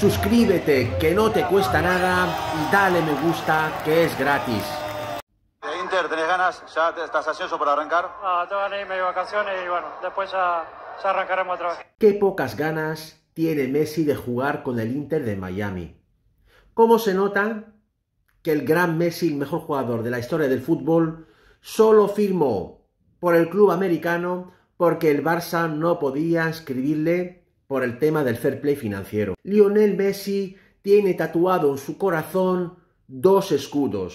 suscríbete que no te cuesta nada dale me gusta que es gratis. Inter, ¿tenés ganas? ¿Ya estás ansioso para arrancar? Ah, tengo irme vacaciones y bueno, después ya, arrancaremos otra vez. Qué pocas ganas tiene Messi de jugar con el Inter de Miami. ¿Cómo se nota que el gran Messi, el mejor jugador de la historia del fútbol, solo firmó por el club americano porque el Barça no podía escribirle por el tema del fair play financiero. Lionel Messi tiene tatuado en su corazón dos escudos,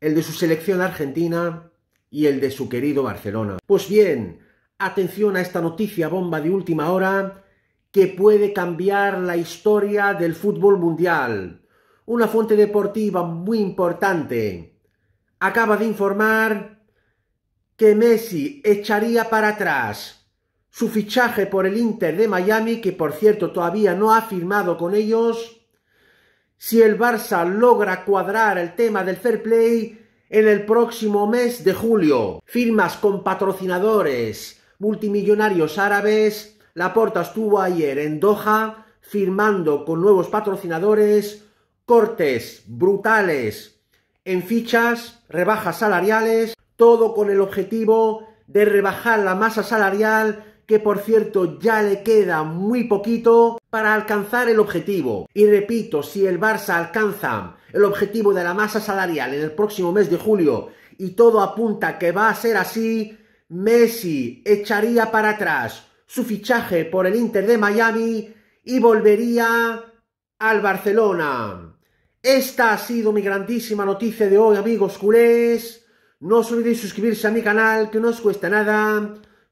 el de su selección argentina y el de su querido Barcelona. Pues bien, atención a esta noticia bomba de última hora que puede cambiar la historia del fútbol mundial. Una fuente deportiva muy importante acaba de informar que Messi echaría para atrás su fichaje por el Inter de Miami, que por cierto todavía no ha firmado con ellos. Si el Barça logra cuadrar el tema del fair play en el próximo mes de julio, firmas con patrocinadores multimillonarios árabes, Laporta estuvo ayer en Doha firmando con nuevos patrocinadores, cortes brutales en fichas, rebajas salariales, todo con el objetivo de rebajar la masa salarial que por cierto ya le queda muy poquito para alcanzar el objetivo. Y repito, si el Barça alcanza el objetivo de la masa salarial en el próximo mes de julio y todo apunta que va a ser así, Messi echaría para atrás su fichaje por el Inter de Miami y volvería al Barcelona. Esta ha sido mi grandísima noticia de hoy, amigos culés. No os olvidéis suscribirse a mi canal, que no os cuesta nada